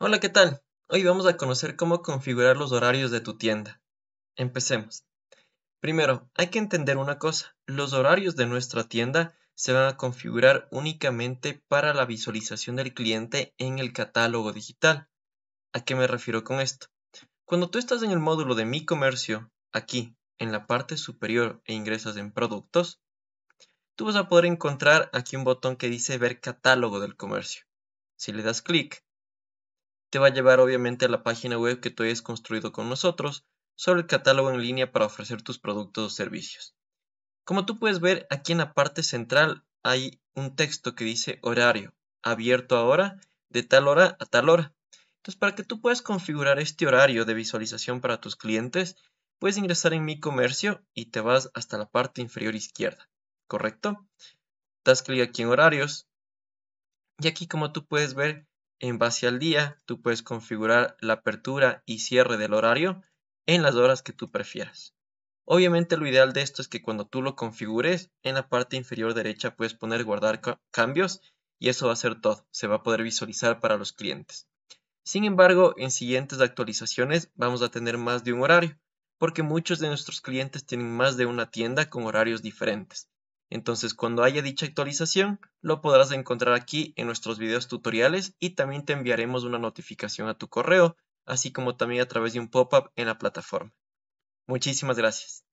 Hola, ¿qué tal? Hoy vamos a conocer cómo configurar los horarios de tu tienda. Empecemos. Primero, hay que entender una cosa. Los horarios de nuestra tienda se van a configurar únicamente para la visualización del cliente en el catálogo digital. ¿A qué me refiero con esto? Cuando tú estás en el módulo de Mi Comercio, aquí, en la parte superior e ingresas en Productos, tú vas a poder encontrar aquí un botón que dice Ver catálogo del comercio. Si le das clic, te va a llevar obviamente a la página web que tú hayas construido con nosotros sobre el catálogo en línea para ofrecer tus productos o servicios. Como tú puedes ver, aquí en la parte central hay un texto que dice horario, abierto ahora de tal hora a tal hora. Entonces, para que tú puedas configurar este horario de visualización para tus clientes, puedes ingresar en Mi Comercio y te vas hasta la parte inferior izquierda, ¿correcto? Das clic aquí en horarios y aquí como tú puedes ver en base al día, tú puedes configurar la apertura y cierre del horario en las horas que tú prefieras. Obviamente lo ideal de esto es que cuando tú lo configures, en la parte inferior derecha puedes poner guardar cambios y eso va a ser todo, se va a poder visualizar para los clientes. Sin embargo, en siguientes actualizaciones vamos a tener más de un horario, porque muchos de nuestros clientes tienen más de una tienda con horarios diferentes. Entonces cuando haya dicha actualización lo podrás encontrar aquí en nuestros videos tutoriales y también te enviaremos una notificación a tu correo, así como también a través de un pop-up en la plataforma. Muchísimas gracias.